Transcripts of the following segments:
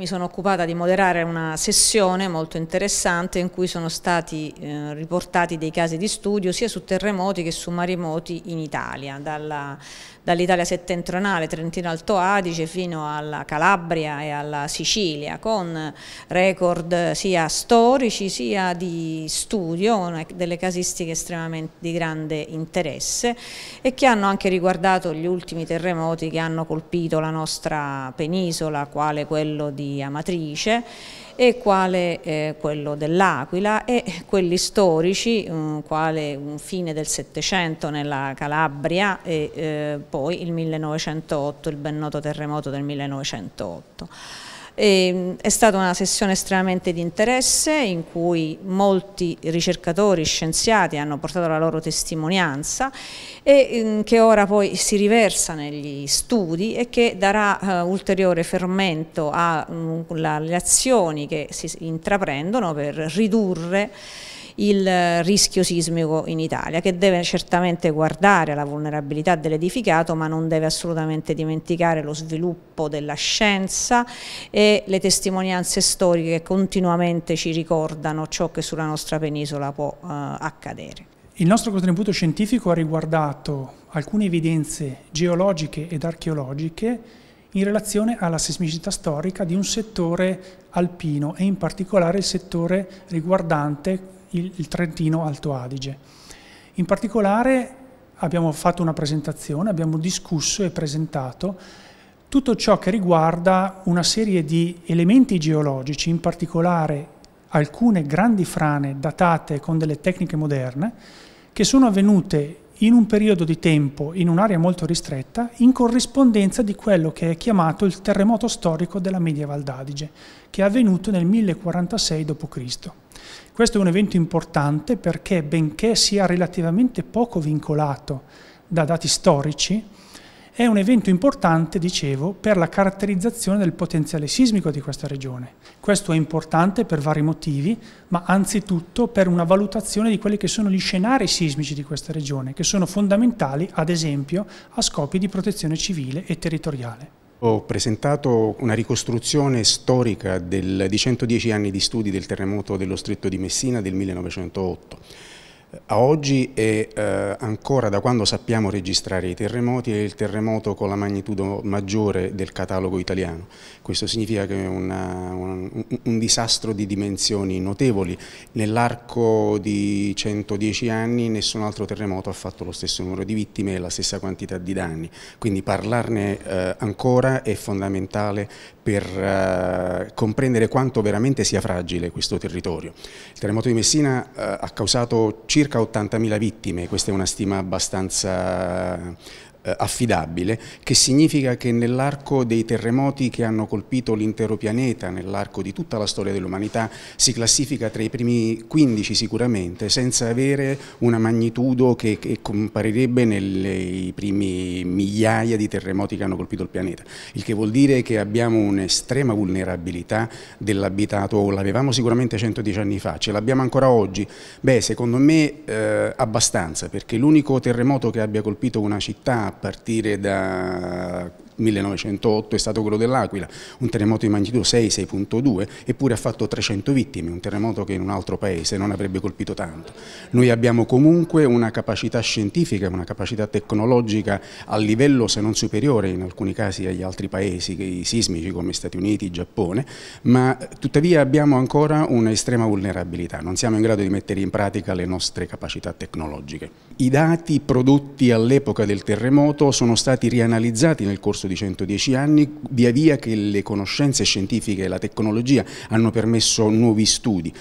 Mi sono occupata di moderare una sessione molto interessante in cui sono stati eh, riportati dei casi di studio sia su terremoti che su maremoti in Italia, dall'Italia dall settentrionale, Trentino-Alto Adige fino alla Calabria e alla Sicilia, con record sia storici sia di studio, delle casistiche estremamente di grande interesse e che hanno anche riguardato gli ultimi terremoti che hanno colpito la nostra penisola, quale quello di Amatrice e quale eh, quello dell'Aquila e quelli storici, um, quale un fine del Settecento nella Calabria e eh, poi il 1908, il ben noto terremoto del 1908. E, ehm, è stata una sessione estremamente di interesse in cui molti ricercatori, scienziati hanno portato la loro testimonianza e ehm, che ora poi si riversa negli studi e che darà uh, ulteriore fermento alle mm, azioni che si intraprendono per ridurre il eh, rischio sismico in Italia, che deve certamente guardare alla vulnerabilità dell'edificato ma non deve assolutamente dimenticare lo sviluppo della scienza e le testimonianze storiche che continuamente ci ricordano ciò che sulla nostra penisola può eh, accadere. Il nostro contributo scientifico ha riguardato alcune evidenze geologiche ed archeologiche in relazione alla sismicità storica di un settore alpino e in particolare il settore riguardante il, il Trentino Alto Adige. In particolare abbiamo fatto una presentazione, abbiamo discusso e presentato tutto ciò che riguarda una serie di elementi geologici, in particolare alcune grandi frane datate con delle tecniche moderne, che sono avvenute in un periodo di tempo, in un'area molto ristretta, in corrispondenza di quello che è chiamato il terremoto storico della media Val d'Adige, che è avvenuto nel 1046 d.C. Questo è un evento importante perché benché sia relativamente poco vincolato da dati storici, è un evento importante, dicevo, per la caratterizzazione del potenziale sismico di questa regione. Questo è importante per vari motivi, ma anzitutto per una valutazione di quelli che sono gli scenari sismici di questa regione, che sono fondamentali, ad esempio, a scopi di protezione civile e territoriale. Ho presentato una ricostruzione storica del, di 110 anni di studi del terremoto dello stretto di Messina del 1908. A oggi e eh, ancora da quando sappiamo registrare i terremoti è il terremoto con la magnitudo maggiore del catalogo italiano. Questo significa che è un, un, disastro di dimensioni notevoli. Nell'arco di 110 anni nessun altro terremoto ha fatto lo stesso numero di vittime e la stessa quantità di danni. Quindi parlarne eh, ancora è fondamentale per eh, comprendere quanto veramente sia fragile questo territorio. Il terremoto di Messina eh, ha causato circa circa 80.000 vittime, questa è una stima abbastanza eh, affidabile, che significa che nell'arco dei terremoti che hanno colpito l'intero pianeta, nell'arco di tutta la storia dell'umanità, si classifica tra i primi 15 sicuramente, senza avere una magnitudo che, che comparirebbe nei primi migliaia di terremoti che hanno colpito il pianeta, il che vuol dire che abbiamo un'estrema vulnerabilità dell'abitato, l'avevamo sicuramente 110 anni fa, ce l'abbiamo ancora oggi? Beh, secondo me eh, abbastanza, perché l'unico terremoto che abbia colpito una città, a partire da 1908 è stato quello dell'Aquila, un terremoto di magnitudo 6, 6.2, eppure ha fatto 300 vittime, un terremoto che in un altro paese non avrebbe colpito tanto. Noi abbiamo comunque una capacità scientifica, una capacità tecnologica a livello se non superiore in alcuni casi agli altri paesi sismici come Stati Uniti, Giappone, ma tuttavia abbiamo ancora un'estrema vulnerabilità, non siamo in grado di mettere in pratica le nostre capacità tecnologiche. I dati prodotti all'epoca del terremoto sono stati rianalizzati nel corso di 110 anni, via via che le conoscenze scientifiche e la tecnologia hanno permesso nuovi studi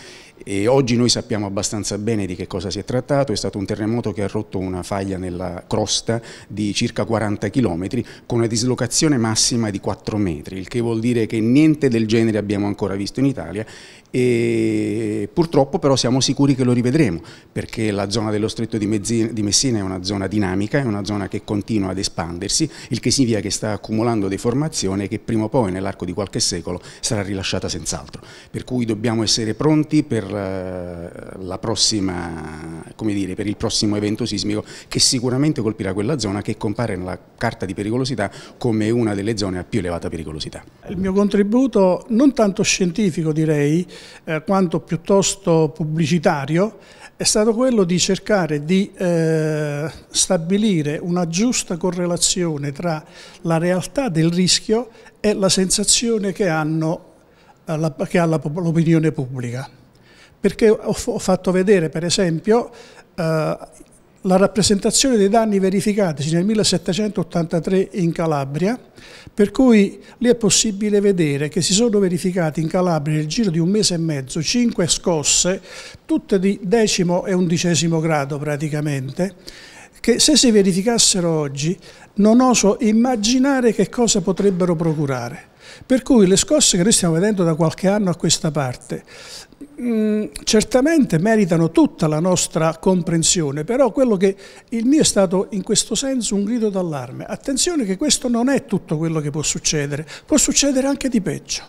e oggi noi sappiamo abbastanza bene di che cosa si è trattato, è stato un terremoto che ha rotto una faglia nella crosta di circa 40 km con una dislocazione massima di 4 metri, il che vuol dire che niente del genere abbiamo ancora visto in Italia e purtroppo però siamo sicuri che lo rivedremo perché la zona dello stretto di, Messina è una zona dinamica, è una zona che continua ad espandersi, il che significa che sta accumulando deformazione che prima o poi nell'arco di qualche secolo sarà rilasciata senz'altro. Per cui dobbiamo essere pronti per per, eh, prossima, dire, per, il prossimo evento sismico che sicuramente colpirà quella zona che compare nella carta di pericolosità come una delle zone a più elevata pericolosità. Il mio contributo non tanto scientifico direi eh, quanto piuttosto pubblicitario è stato quello di cercare di eh, stabilire una giusta correlazione tra la realtà del rischio e la sensazione che hanno che ha l'opinione pubblica perché ho, ho fatto vedere per esempio eh, la rappresentazione dei danni verificatisi nel 1783 in Calabria, per cui lì è possibile vedere che si sono verificati in Calabria nel giro di un mese e mezzo cinque scosse, tutte di decimo e undicesimo grado praticamente, che se si verificassero oggi non oso immaginare che cosa potrebbero procurare. Per cui le scosse che noi stiamo vedendo da qualche anno a questa parte mh, mm, certamente meritano tutta la nostra comprensione, però quello che il mio è stato in questo senso un grido d'allarme. Attenzione che questo non è tutto quello che può succedere, può succedere anche di peggio.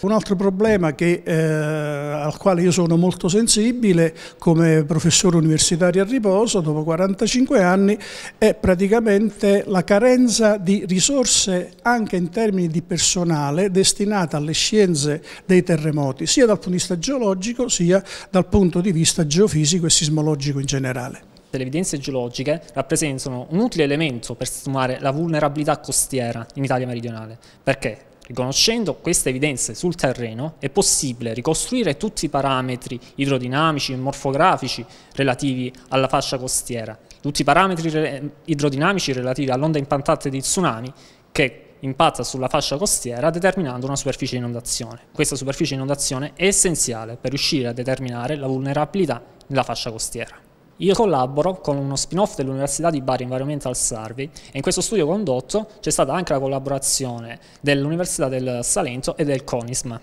Un altro problema che, eh, al quale io sono molto sensibile come professore universitario a riposo dopo 45 anni è praticamente la carenza di risorse anche in termini di personale destinata alle scienze dei terremoti, sia dal punto di vista geologico sia dal punto di vista geofisico e sismologico in generale le evidenze geologiche rappresentano un utile elemento per stimolare la vulnerabilità costiera in Italia meridionale. Perché? Riconoscendo queste evidenze sul terreno è possibile ricostruire tutti i parametri idrodinamici e morfografici relativi alla fascia costiera, tutti i parametri idrodinamici relativi all'onda impantante di tsunami che impatta sulla fascia costiera determinando una superficie di inondazione. Questa superficie di inondazione è essenziale per riuscire a determinare la vulnerabilità nella fascia costiera. Io collaboro con uno spin-off dell'Università di Bari Environmental Survey e in questo studio condotto c'è stata anche la collaborazione dell'Università del Salento e del CONISM.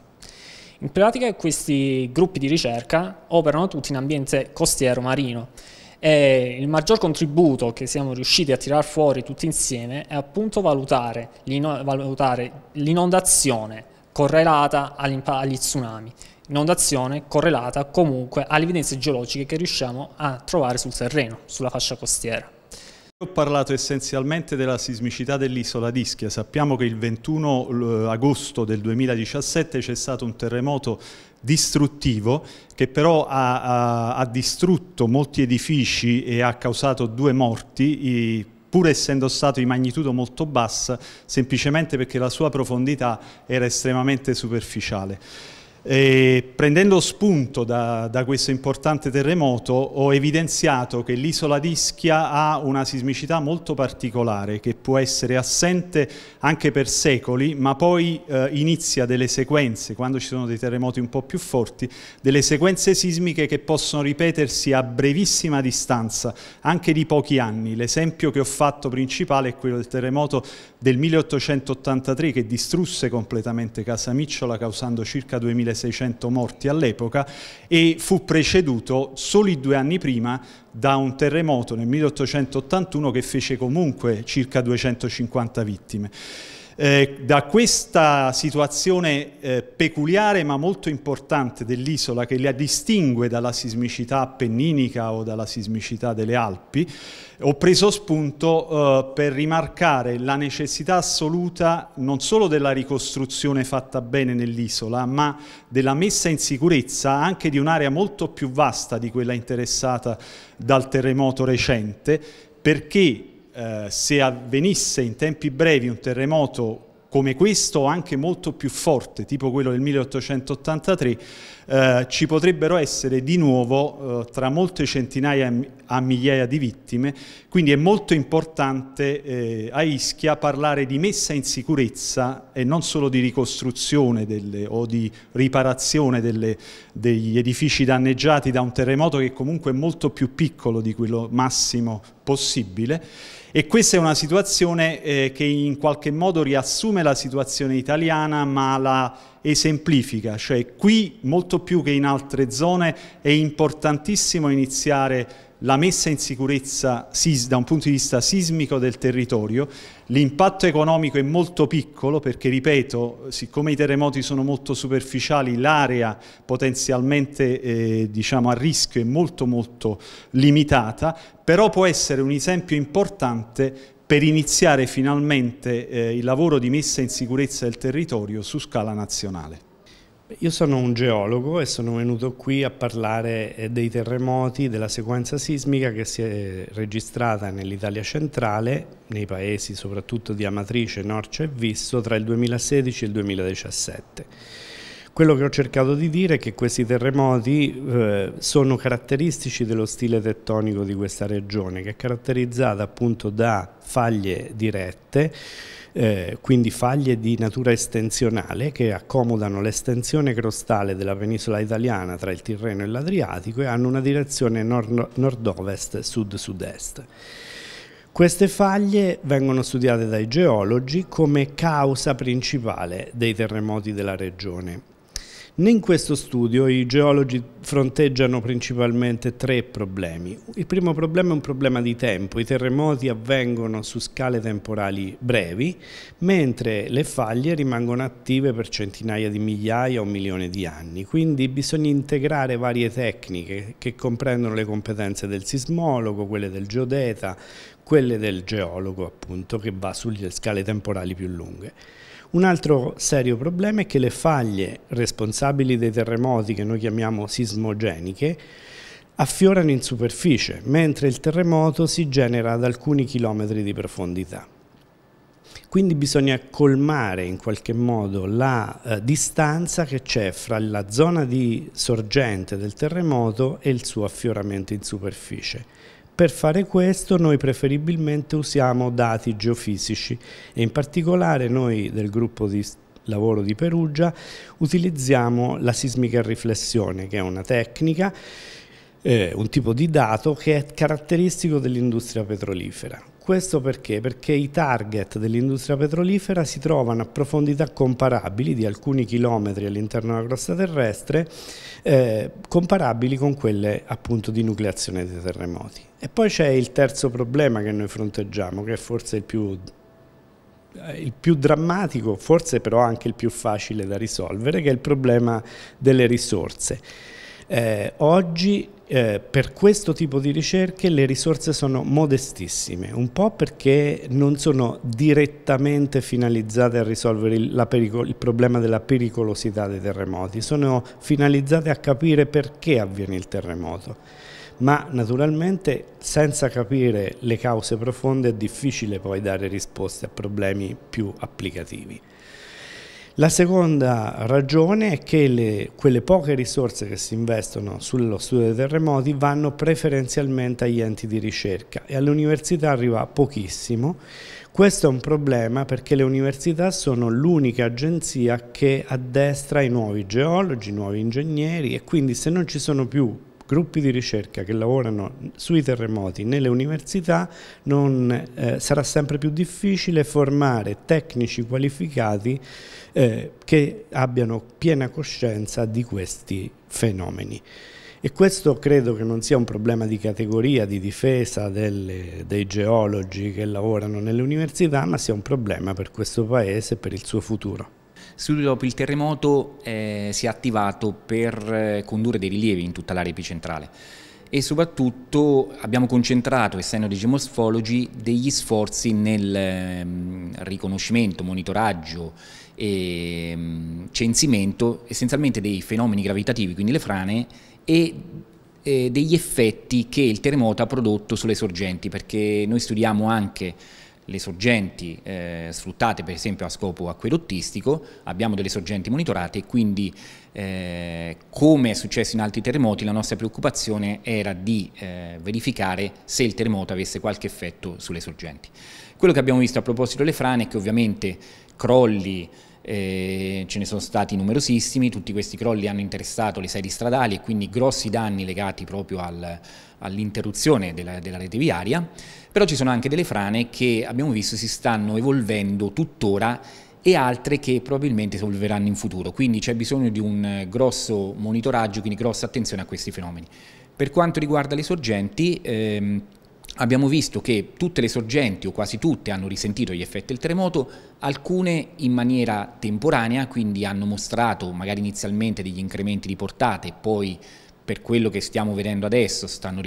In pratica questi gruppi di ricerca operano tutti in ambiente costiero marino e il maggior contributo che siamo riusciti a tirar fuori tutti insieme è appunto valutare l'inondazione correlata agli tsunami inondazione correlata comunque alle evidenze geologiche che riusciamo a trovare sul terreno, sulla fascia costiera. Ho parlato essenzialmente della sismicità dell'isola d'Ischia. Sappiamo che il 21 agosto del 2017 c'è stato un terremoto distruttivo che però ha, ha, ha, distrutto molti edifici e ha causato due morti, pur essendo stato di magnitudo molto bassa, semplicemente perché la sua profondità era estremamente superficiale. E prendendo spunto da, da, questo importante terremoto ho evidenziato che l'isola di Ischia ha una sismicità molto particolare che può essere assente anche per secoli ma poi eh, inizia delle sequenze, quando ci sono dei terremoti un po' più forti, delle sequenze sismiche che possono ripetersi a brevissima distanza, anche di pochi anni. L'esempio che ho fatto principale è quello del terremoto del 1883 che distrusse completamente Casamicciola causando circa 2000 1600 morti all'epoca e fu preceduto soli due anni prima da un terremoto nel 1881 che fece comunque circa 250 vittime. Eh, da questa situazione eh, peculiare ma molto importante dell'isola che la distingue dalla sismicità appenninica o dalla sismicità delle Alpi, ho preso spunto eh, per rimarcare la necessità assoluta non solo della ricostruzione fatta bene nell'isola, ma della messa in sicurezza anche di un'area molto più vasta di quella interessata dal terremoto recente, perché eh, se avvenisse in tempi brevi un terremoto come questo o anche molto più forte, tipo quello del 1883, eh, ci potrebbero essere di nuovo eh, tra molte centinaia a migliaia di vittime, quindi è molto importante eh, a Ischia parlare di messa in sicurezza e non solo di ricostruzione delle, o di riparazione delle, degli edifici danneggiati da un terremoto che comunque è molto più piccolo di quello massimo possibile e questa è una situazione eh, che in qualche modo riassume la situazione italiana ma la esemplifica, cioè qui molto più che in altre zone è importantissimo iniziare la messa in sicurezza da un punto di vista sismico del territorio, l'impatto economico è molto piccolo perché, ripeto, siccome i terremoti sono molto superficiali, l'area potenzialmente eh, diciamo, a rischio è molto molto limitata, però può essere un esempio importante per iniziare finalmente eh, il lavoro di messa in sicurezza del territorio su scala nazionale. Io sono un geologo e sono venuto qui a parlare eh, dei terremoti, della sequenza sismica che si è registrata nell'Italia centrale, nei paesi soprattutto di Amatrice, Norcia e Visso, tra il 2016 e il 2017. Quello che ho cercato di dire è che questi terremoti eh, sono caratteristici dello stile tettonico di questa regione, che è caratterizzata appunto da faglie dirette, eh, quindi faglie di natura estensionale che accomodano l'estensione crostale della penisola italiana tra il Tirreno e l'Adriatico e hanno una direzione nord-ovest, sud-sud-est. Queste faglie vengono studiate dai geologi come causa principale dei terremoti della regione in questo studio i geologi fronteggiano principalmente tre problemi. Il primo problema è un problema di tempo, i terremoti avvengono su scale temporali brevi, mentre le faglie rimangono attive per centinaia di migliaia o milioni di anni, quindi bisogna integrare varie tecniche che comprendono le competenze del sismologo, quelle del geodeta, quelle del geologo appunto che va sulle scale temporali più lunghe. Un altro serio problema è che le faglie responsabili dei terremoti, che noi chiamiamo sismogeniche, affiorano in superficie, mentre il terremoto si genera ad alcuni chilometri di profondità. Quindi bisogna colmare in qualche modo la eh, distanza che c'è fra la zona di sorgente del terremoto e il suo affioramento in superficie. Per fare questo noi preferibilmente usiamo dati geofisici e in particolare noi del gruppo di lavoro di Perugia utilizziamo la sismica riflessione che è una tecnica, eh, un tipo di dato che è caratteristico dell'industria petrolifera. Questo perché? Perché i target dell'industria petrolifera si trovano a profondità comparabili di alcuni chilometri all'interno della crosta terrestre, eh, comparabili con quelle appunto di nucleazione dei terremoti. E poi c'è il terzo problema che noi fronteggiamo, che è forse il più eh, il più drammatico, forse però anche il più facile da risolvere, che è il problema delle risorse. Eh, oggi eh, per questo tipo di ricerche le risorse sono modestissime, un po' perché non sono direttamente finalizzate a risolvere il, il problema della pericolosità dei terremoti, sono finalizzate a capire perché avviene il terremoto, ma naturalmente senza capire le cause profonde è difficile poi dare risposte a problemi più applicativi. La seconda ragione è che le, quelle poche risorse che si investono sullo studio dei terremoti vanno preferenzialmente agli enti di ricerca e all'università arriva pochissimo. Questo è un problema perché le università sono l'unica agenzia che addestra i nuovi geologi, i nuovi ingegneri e quindi se non ci sono più gruppi di ricerca che lavorano sui terremoti nelle università, non, eh, sarà sempre più difficile formare tecnici qualificati eh, che abbiano piena coscienza di questi fenomeni. E questo credo che non sia un problema di categoria, di difesa delle, dei geologi che lavorano nelle università, ma sia un problema per questo Paese e per il suo futuro. Subito dopo il terremoto eh, si è attivato per eh, condurre dei rilievi in tutta l'area epicentrale e soprattutto abbiamo concentrato, essendo dei gemosfologi, degli sforzi nel mh, ehm, riconoscimento, monitoraggio e mh, ehm, censimento essenzialmente dei fenomeni gravitativi, quindi le frane, e eh, degli effetti che il terremoto ha prodotto sulle sorgenti, perché noi studiamo anche le sorgenti eh, sfruttate per esempio a scopo acquedottistico, abbiamo delle sorgenti monitorate e quindi eh, come è successo in altri terremoti la nostra preoccupazione era di eh, verificare se il terremoto avesse qualche effetto sulle sorgenti. Quello che abbiamo visto a proposito delle frane è che ovviamente crolli eh, ce ne sono stati numerosissimi, tutti questi crolli hanno interessato le sedi stradali e quindi grossi danni legati proprio al, all'interruzione della, della, rete viaria, però ci sono anche delle frane che abbiamo visto si stanno evolvendo tuttora e altre che probabilmente si evolveranno in futuro, quindi c'è bisogno di un grosso monitoraggio, quindi grossa attenzione a questi fenomeni. Per quanto riguarda le sorgenti, ehm, abbiamo visto che tutte le sorgenti o quasi tutte hanno risentito gli effetti del terremoto, alcune in maniera temporanea, quindi hanno mostrato magari inizialmente degli incrementi di portate, poi per quello che stiamo vedendo adesso stanno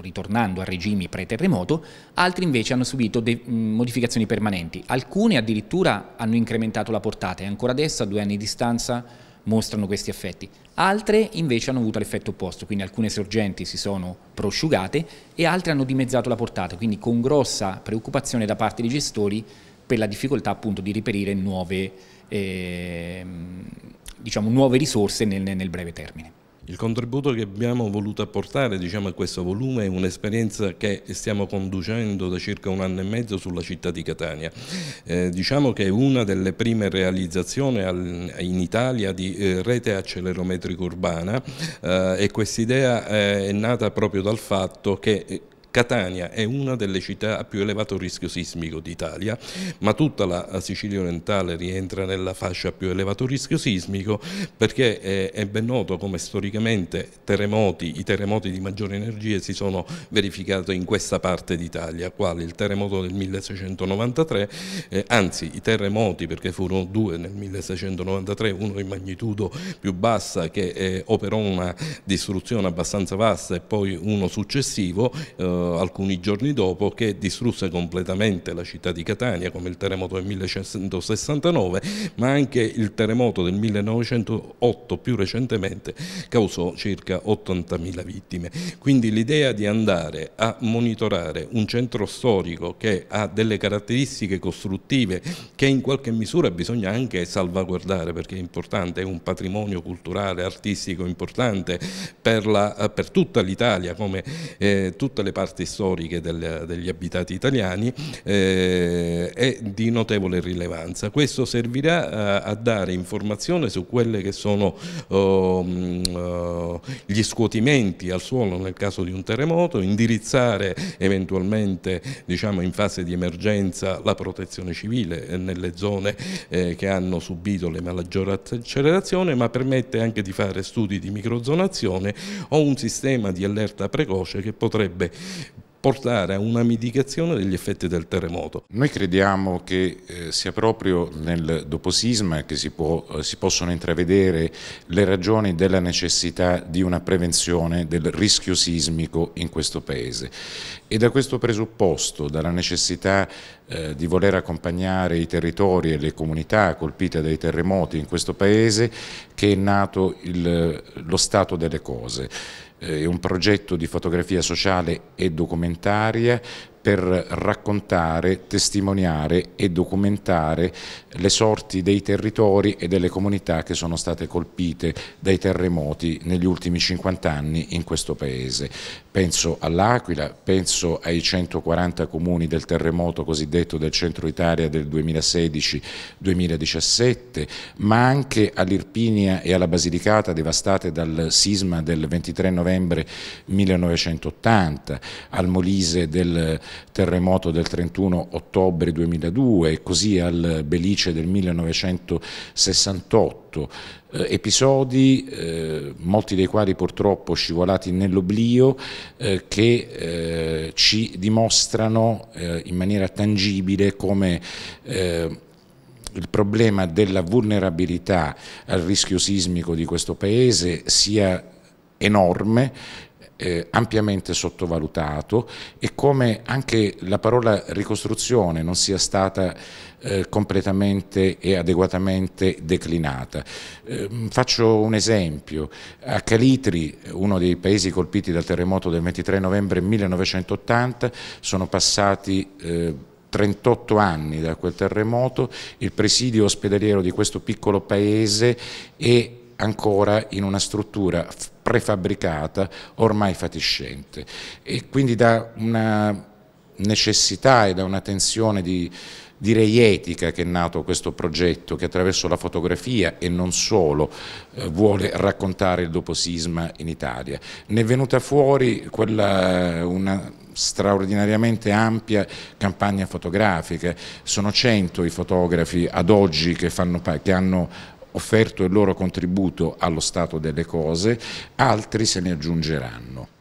ritornando a regimi pre-terremoto, altri invece hanno subito modificazioni permanenti, alcune addirittura hanno incrementato la portata e ancora adesso a due anni di distanza mostrano questi effetti. Altre invece hanno avuto l'effetto opposto, quindi alcune sorgenti si sono prosciugate e altre hanno dimezzato la portata, quindi con grossa preoccupazione da parte dei gestori per la difficoltà appunto di reperire nuove, eh, diciamo, nuove risorse nel, nel breve termine. Il contributo che abbiamo voluto apportare diciamo, a questo volume è un'esperienza che stiamo conducendo da circa un anno e mezzo sulla città di Catania. Eh, diciamo che è una delle prime realizzazioni al, in Italia di eh, rete accelerometrica urbana eh, e quest'idea eh, è nata proprio dal fatto che eh, Catania è una delle città a più elevato rischio sismico d'Italia, ma tutta la Sicilia orientale rientra nella fascia a più elevato rischio sismico perché è ben noto come storicamente terremoti, i terremoti di maggiore energia si sono verificati in questa parte d'Italia, quali il terremoto del 1693, eh, anzi i terremoti perché furono due nel 1693, uno in magnitudo più bassa che eh, operò una distruzione abbastanza vasta e poi uno successivo eh, alcuni giorni dopo che distrusse completamente la città di Catania come il terremoto del 1169 ma anche il terremoto del 1908 più recentemente causò circa 80.000 vittime. Quindi l'idea di andare a monitorare un centro storico che ha delle caratteristiche costruttive che in qualche misura bisogna anche salvaguardare perché è importante, è un patrimonio culturale, artistico importante per, la, per tutta l'Italia come eh, tutte le parti parti storiche del, degli abitati italiani eh, è di notevole rilevanza. Questo servirà a, eh, a dare informazione su quelli che sono oh, oh, gli scuotimenti al suolo nel caso di un terremoto, indirizzare eventualmente diciamo, in fase di emergenza la protezione civile eh, nelle zone eh, che hanno subito le maggiori accelerazioni, ma permette anche di fare studi di microzonazione o un sistema di allerta precoce che potrebbe portare a una mitigazione degli effetti del terremoto. Noi crediamo che eh, sia proprio nel doposisma che si, può, eh, si, possono intravedere le ragioni della necessità di una prevenzione del rischio sismico in questo Paese e da questo presupposto, dalla necessità eh, di voler accompagnare i territori e le comunità colpite dai terremoti in questo Paese che è nato il, lo stato delle cose. Eh, è un progetto di fotografia sociale e documentaria per raccontare, testimoniare e documentare le sorti dei territori e delle comunità che sono state colpite dai terremoti negli ultimi 50 anni in questo Paese. Penso all'Aquila, penso ai 140 comuni del terremoto cosiddetto del centro Italia del 2016-2017, ma anche all'Irpinia e alla Basilicata devastate dal sisma del 23 novembre 1980, al Molise del terremoto del 31 ottobre 2002 e così al Belice del 1968, eh, episodi eh, molti dei quali purtroppo scivolati nell'oblio eh, che eh, ci dimostrano eh, in maniera tangibile come eh, il problema della vulnerabilità al rischio sismico di questo Paese sia enorme eh, ampiamente sottovalutato e come anche la parola ricostruzione non sia stata eh, completamente e adeguatamente declinata. Eh, faccio un esempio, a Calitri, uno dei paesi colpiti dal terremoto del 23 novembre 1980, sono passati 38 eh, anni da quel terremoto, il presidio ospedaliero di questo piccolo paese è ancora in una struttura prefabbricata, ormai fatiscente e quindi da una necessità e da una tensione di, direi etica che è nato questo progetto che attraverso la fotografia e non solo eh, vuole raccontare il doposisma in Italia. Ne è venuta fuori quella, una straordinariamente ampia campagna fotografica, sono cento i fotografi ad oggi che, fanno, che hanno offerto il loro contributo allo stato delle cose, altri se ne aggiungeranno.